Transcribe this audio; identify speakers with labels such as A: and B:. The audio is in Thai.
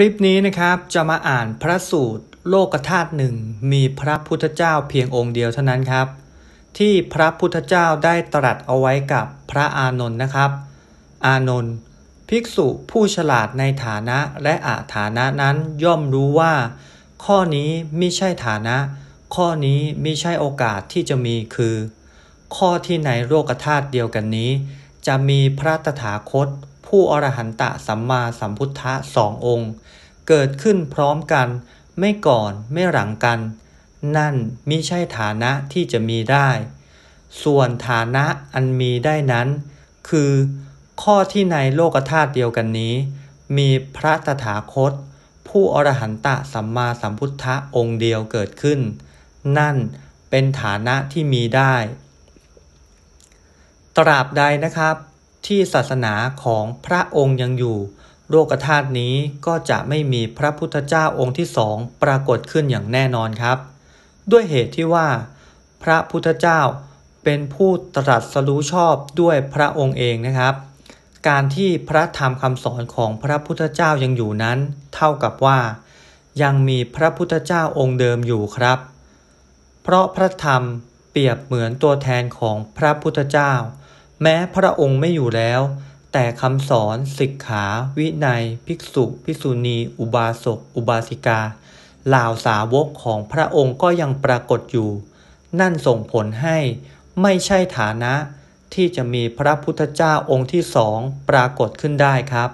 A: ลิปนี้นะครับจะมาอ่านพระสูตรโลกธาตุหนึ่งมีพระพุทธเจ้าเพียงองค์เดียวเท่านั้นครับ ที่พระพุทธเจ้าได้ตรัสเอาไว้กับพระอานนท์นะครับ อานนท์ภิกษุผู้ฉลาดในฐานะและอาฐานะนั้นย่อมรู้ว่า ข้อนี้ไม่ใช่ฐานะ ข้อนี้ไม่ใช่โอกาสที่จะมีคือ ข้อที่ในโลกธาตุเดียวกันนี้จะมีพระตถาคตผู้อรหันตะสัมมาสัมพุทธะสององค์ เกิดขึ้นพร้อมกันไม่ก่อนไม่หลังกัน นั่นมิใช่ฐานะที่จะมีได้ ส่วนฐานะอันมีได้นั้น คือข้อที่ในโลกธาตุเดียวกันนี้ มีพระตถาคต ผู้อรหันตะสัมมาสัมพุทธะองค์เดียวเกิดขึ้น นั่นเป็นฐานะที่มีได้ ตราบใดนะครับที่ศาสนาของพระองค์ยังอยู่ โลกธาตุนี้ก็จะไม่มีพระพุทธเจ้าองค์ที่สองปรากฏขึ้นอย่างแน่นอนครับ ด้วยเหตุที่ว่า พระพุทธเจ้าเป็นผู้ตรัสรู้ชอบด้วยพระองค์เองนะครับ การที่พระธรรมคำสอนของพระพุทธเจ้ายังอยู่นั้น เท่ากับว่ายังมีพระพุทธเจ้าองค์เดิมอยู่ครับ เพราะพระธรรมเปรียบเหมือนตัวแทนของพระพุทธเจ้าแม้พระองค์ไม่อยู่แล้ว แต่คำสอนสิกขา วินัย ภิกษุ ภิกษุณีอุบาสกอุบาสิกาลาวสาวกของพระองค์ก็ยังปรากฏอยู่ นั่นส่งผลให้ไม่ใช่ฐานะที่จะมีพระพุทธเจ้าองค์ที่สองปรากฏขึ้นได้ครับ